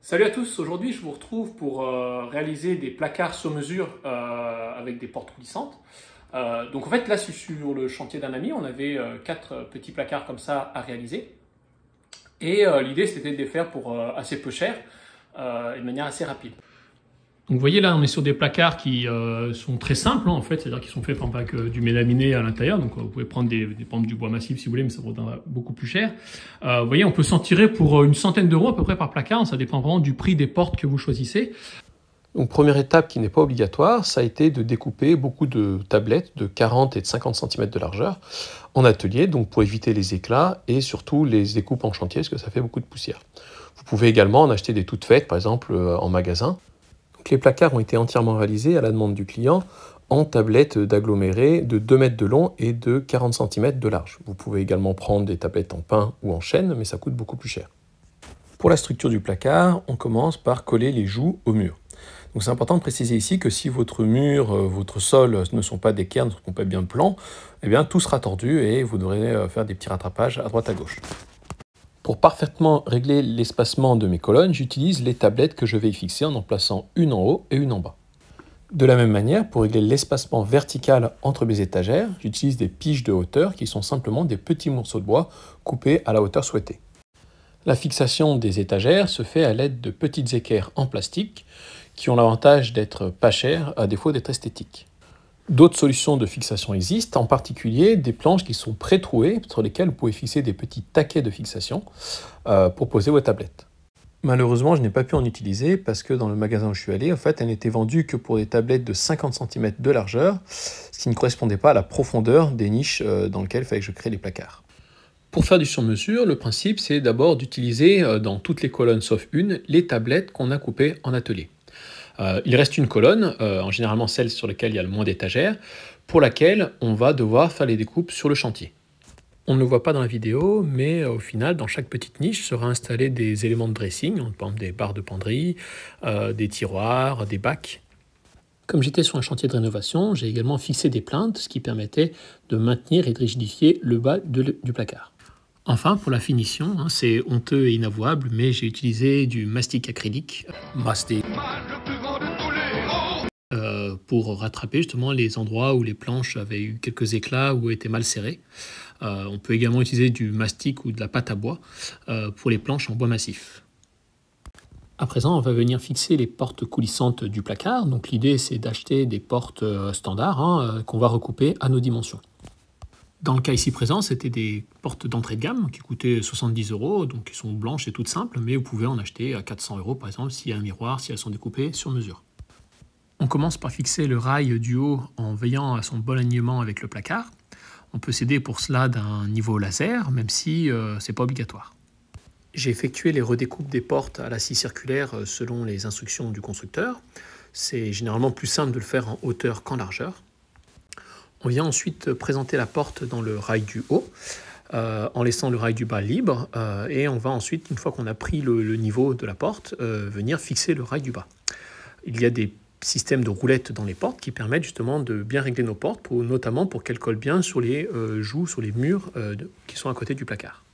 Salut à tous, aujourd'hui je vous retrouve pour euh, réaliser des placards sur mesure euh, avec des portes coulissantes. Euh, donc en fait là je suis sur le chantier d'un ami, on avait quatre petits placards comme ça à réaliser. Et l'idée c'était de les faire pour assez peu cher et de manière assez rapide. Donc vous voyez là, on est sur des placards qui euh, sont très simples hein, en fait, c'est-à-dire qu'ils sont faits par exemple, euh, du mélaminé à l'intérieur, donc euh, vous pouvez prendre des, des du bois massif si vous voulez, mais ça vaut beaucoup plus cher. vous voyez, on peut s'en tirer pour une centaine d'euros à peu près par placard, ça dépend vraiment du prix des portes que vous choisissez. Donc première étape qui n'est pas obligatoire, ça a été de découper beaucoup de tablettes de 40 et de 50 cm de largeur en atelier, donc pour éviter les éclats et surtout les découpes en chantier, parce que ça fait beaucoup de poussière. Vous pouvez également en acheter des toutes faites, par exemple en magasin les placards ont été entièrement réalisés à la demande du client en tablettes d'aggloméré de 2 mètres de long et de 40 cm de large. Vous pouvez également prendre des tablettes en pin ou en chêne, mais ça coûte beaucoup plus cher. Pour la structure du placard, on commence par coller les joues au mur. Donc c'est important de préciser ici que si votre mur, euh, votre sol ne sont pas des qu'on ne sont pas bien plan, eh bien tout sera tordu et vous devrez euh, faire des petits rattrapages à droite à gauche. Pour parfaitement régler l'espacement de mes colonnes, j'utilise les tablettes que je vais y fixer en en plaçant une en haut et une en bas. De la même manière, pour régler l'espacement vertical entre mes étagères, j'utilise des piges de hauteur qui sont simplement des petits morceaux de bois coupés à la hauteur souhaitée. La fixation des étagères se fait à l'aide de petites équerres en plastique qui ont l'avantage d'être pas chères à défaut d'être esthétiques. D'autres solutions de fixation existent, en particulier des planches qui sont pré-trouées, sur lesquelles vous pouvez fixer des petits taquets de fixation euh, pour poser vos tablettes. Malheureusement, je n'ai pas pu en utiliser parce que dans le magasin où je suis allé, en fait, elle n'était vendue que pour des tablettes de 50 cm de largeur, ce qui ne correspondait pas à la profondeur des niches euh, dans lesquelles il fallait que je crée les placards. Pour faire du sur-mesure, le principe, c'est d'abord d'utiliser euh, dans toutes les colonnes sauf une les tablettes qu'on a coupées en atelier. Euh, il reste une colonne, euh, en généralement celle sur laquelle il y a le moins d'étagères, pour laquelle on va devoir faire les découpes sur le chantier. On ne le voit pas dans la vidéo, mais euh, au final, dans chaque petite niche sera installé des éléments de dressing, par exemple des barres de penderie, des tiroirs, des bacs, comme j'étais sur un chantier de rénovation, j'ai également fixé des plaintes, ce qui permettait de maintenir et de rigidifier le bas du placard. Enfin, pour la finition, hein, c'est honteux et inavouable, mais j'ai utilisé du mastic acrylique. Euh, pour rattraper justement les endroits où les planches avaient eu quelques éclats ou étaient mal serrées. Euh, on peut également utiliser du mastic ou de la pâte à bois euh, pour les planches en bois massif. À présent, on va venir fixer les portes coulissantes du placard. Donc l'idée, c'est d'acheter des portes standards hein, qu'on va recouper à nos dimensions. Dans le cas ici présent, c'était des portes d'entrée de gamme qui coûtaient 70 euros, donc elles sont blanches et toutes simples, mais vous pouvez en acheter à 400 euros par exemple s'il y a un miroir, si elles sont découpées sur mesure. On commence par fixer le rail du haut en veillant à son bon alignement avec le placard. On peut s'aider pour cela d'un niveau laser, même si ce euh, c'est pas obligatoire. J'ai effectué les redécoupes des portes à la scie circulaire euh, selon les instructions du constructeur. C'est généralement plus simple de le faire en hauteur qu'en largeur. On vient ensuite présenter la porte dans le rail du haut, euh, en laissant le rail du bas libre, et on va ensuite, une fois qu'on a pris le, niveau de la porte, venir fixer le rail du bas. Il y a des système de roulettes dans les portes qui permettent justement de bien régler nos portes, notamment pour qu'elles collent bien sur les euh, joues, sur les murs euh, qui sont à côté du placard.